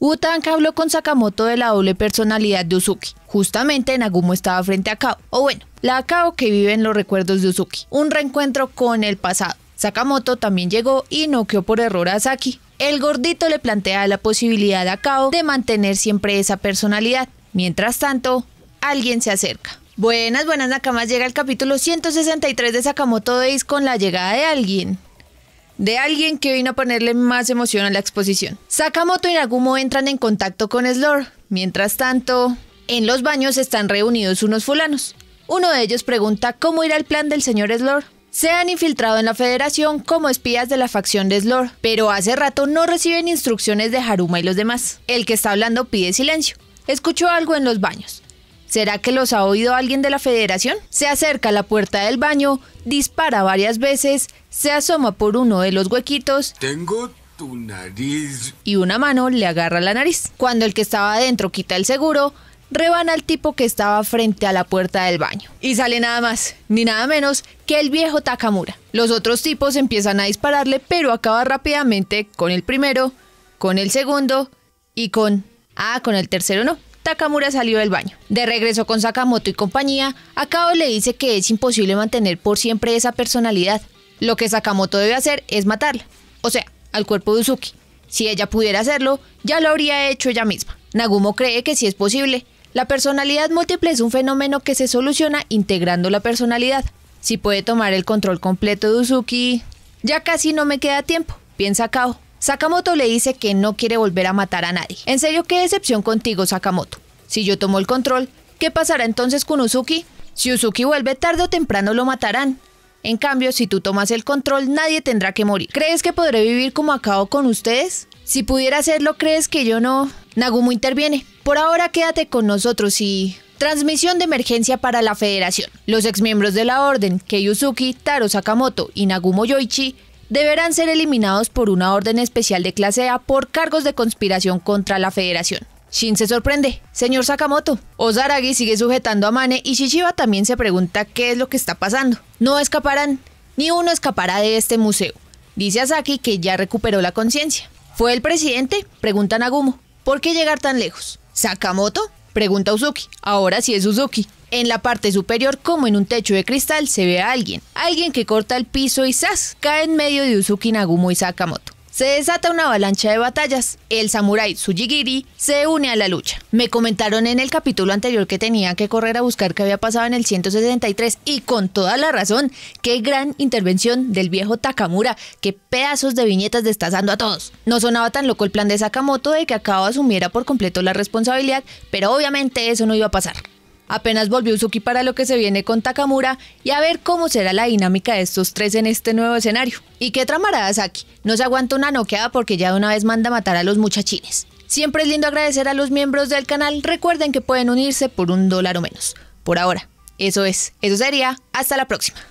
Utanka habló con Sakamoto de la doble personalidad de Uzuki. Justamente Nagumo estaba frente a Kao, o bueno, la Kao que vive en los recuerdos de Uzuki. Un reencuentro con el pasado. Sakamoto también llegó y noqueó por error a Saki. El gordito le plantea la posibilidad a Kao de mantener siempre esa personalidad. Mientras tanto, alguien se acerca. Buenas, buenas Nakamas, llega el capítulo 163 de Sakamoto Days con la llegada de alguien de alguien que vino a ponerle más emoción a la exposición. Sakamoto y Nagumo entran en contacto con Slor. Mientras tanto, en los baños están reunidos unos fulanos. Uno de ellos pregunta cómo irá el plan del señor Slor. Se han infiltrado en la federación como espías de la facción de Slor, pero hace rato no reciben instrucciones de Haruma y los demás. El que está hablando pide silencio. Escuchó algo en los baños. ¿Será que los ha oído alguien de la federación? Se acerca a la puerta del baño, dispara varias veces, se asoma por uno de los huequitos. Tengo tu nariz. Y una mano le agarra la nariz. Cuando el que estaba adentro quita el seguro, rebana al tipo que estaba frente a la puerta del baño. Y sale nada más, ni nada menos, que el viejo Takamura. Los otros tipos empiezan a dispararle, pero acaba rápidamente con el primero, con el segundo y con... Ah, con el tercero no. Takamura salió del baño. De regreso con Sakamoto y compañía, Akao le dice que es imposible mantener por siempre esa personalidad. Lo que Sakamoto debe hacer es matarla, o sea, al cuerpo de Uzuki. Si ella pudiera hacerlo, ya lo habría hecho ella misma. Nagumo cree que si es posible. La personalidad múltiple es un fenómeno que se soluciona integrando la personalidad. Si puede tomar el control completo de Uzuki, ya casi no me queda tiempo, piensa Kao. Sakamoto le dice que no quiere volver a matar a nadie. En serio, qué decepción contigo, Sakamoto. Si yo tomo el control, ¿qué pasará entonces con Uzuki? Si Uzuki vuelve tarde o temprano lo matarán. En cambio, si tú tomas el control, nadie tendrá que morir. ¿Crees que podré vivir como acabo con ustedes? Si pudiera hacerlo, ¿crees que yo no? Nagumo interviene. Por ahora quédate con nosotros y... Transmisión de emergencia para la federación. Los exmiembros de la orden, Kei Uzuki, Taro Sakamoto y Nagumo Yoichi, deberán ser eliminados por una orden especial de clase A por cargos de conspiración contra la federación. Shin se sorprende. Señor Sakamoto, Ozaragi sigue sujetando a Mane y Shishiba también se pregunta qué es lo que está pasando. No escaparán, ni uno escapará de este museo. Dice Asaki que ya recuperó la conciencia. ¿Fue el presidente? Pregunta Nagumo. ¿Por qué llegar tan lejos? ¿Sakamoto? Pregunta Uzuki. Ahora sí es Uzuki. En la parte superior, como en un techo de cristal, se ve a alguien. Alguien que corta el piso y ¡zas! cae en medio de Uzuki Nagumo y Sakamoto. Se desata una avalancha de batallas. El samurái Tsujigiri se une a la lucha. Me comentaron en el capítulo anterior que tenía que correr a buscar qué había pasado en el 163 y con toda la razón, qué gran intervención del viejo Takamura, qué pedazos de viñetas destazando a todos. No sonaba tan loco el plan de Sakamoto de que acabo asumiera por completo la responsabilidad, pero obviamente eso no iba a pasar. Apenas volvió Suki para lo que se viene con Takamura y a ver cómo será la dinámica de estos tres en este nuevo escenario. ¿Y qué tramará Saki? No se aguanta una noqueada porque ya de una vez manda matar a los muchachines. Siempre es lindo agradecer a los miembros del canal. Recuerden que pueden unirse por un dólar o menos. Por ahora. Eso es. Eso sería. Hasta la próxima.